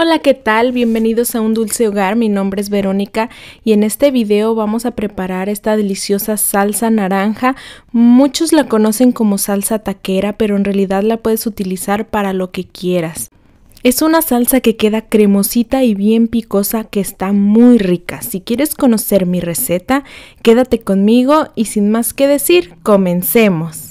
Hola, ¿qué tal? Bienvenidos a Un Dulce Hogar, mi nombre es Verónica y en este video vamos a preparar esta deliciosa salsa naranja. Muchos la conocen como salsa taquera, pero en realidad la puedes utilizar para lo que quieras. Es una salsa que queda cremosita y bien picosa que está muy rica. Si quieres conocer mi receta, quédate conmigo y sin más que decir, comencemos.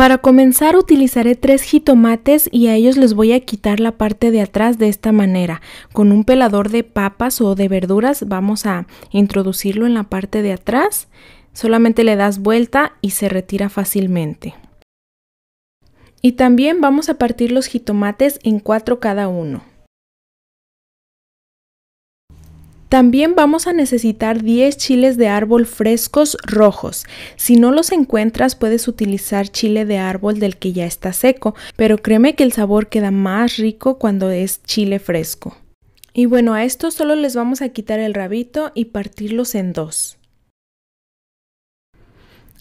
Para comenzar utilizaré tres jitomates y a ellos les voy a quitar la parte de atrás de esta manera. Con un pelador de papas o de verduras vamos a introducirlo en la parte de atrás. Solamente le das vuelta y se retira fácilmente. Y también vamos a partir los jitomates en cuatro cada uno. También vamos a necesitar 10 chiles de árbol frescos rojos. Si no los encuentras puedes utilizar chile de árbol del que ya está seco, pero créeme que el sabor queda más rico cuando es chile fresco. Y bueno, a esto solo les vamos a quitar el rabito y partirlos en dos.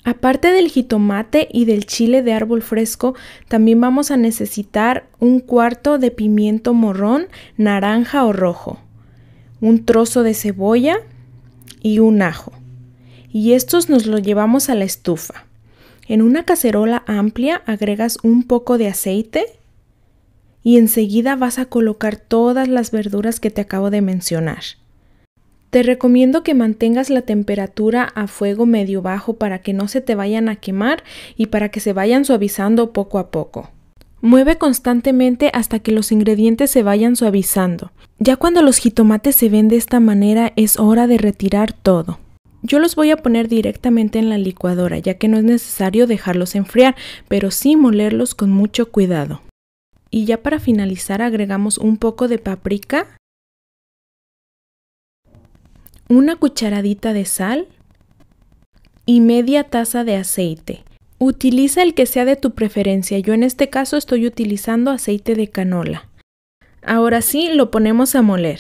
Aparte del jitomate y del chile de árbol fresco, también vamos a necesitar un cuarto de pimiento morrón, naranja o rojo un trozo de cebolla y un ajo. Y estos nos los llevamos a la estufa. En una cacerola amplia agregas un poco de aceite y enseguida vas a colocar todas las verduras que te acabo de mencionar. Te recomiendo que mantengas la temperatura a fuego medio bajo para que no se te vayan a quemar y para que se vayan suavizando poco a poco. Mueve constantemente hasta que los ingredientes se vayan suavizando. Ya cuando los jitomates se ven de esta manera es hora de retirar todo. Yo los voy a poner directamente en la licuadora ya que no es necesario dejarlos enfriar, pero sí molerlos con mucho cuidado. Y ya para finalizar agregamos un poco de paprika, una cucharadita de sal y media taza de aceite. Utiliza el que sea de tu preferencia. Yo en este caso estoy utilizando aceite de canola. Ahora sí, lo ponemos a moler.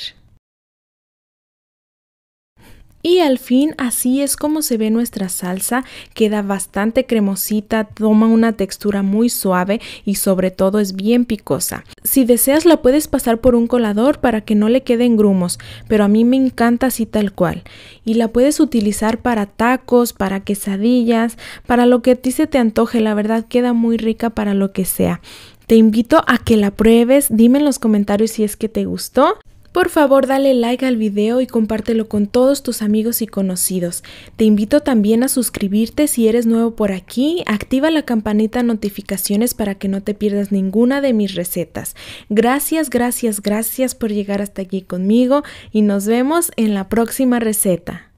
Y al fin así es como se ve nuestra salsa, queda bastante cremosita, toma una textura muy suave y sobre todo es bien picosa. Si deseas la puedes pasar por un colador para que no le queden grumos, pero a mí me encanta así tal cual. Y la puedes utilizar para tacos, para quesadillas, para lo que a ti se te antoje, la verdad queda muy rica para lo que sea. Te invito a que la pruebes, dime en los comentarios si es que te gustó por favor dale like al video y compártelo con todos tus amigos y conocidos. Te invito también a suscribirte si eres nuevo por aquí, activa la campanita de notificaciones para que no te pierdas ninguna de mis recetas. Gracias, gracias, gracias por llegar hasta aquí conmigo y nos vemos en la próxima receta.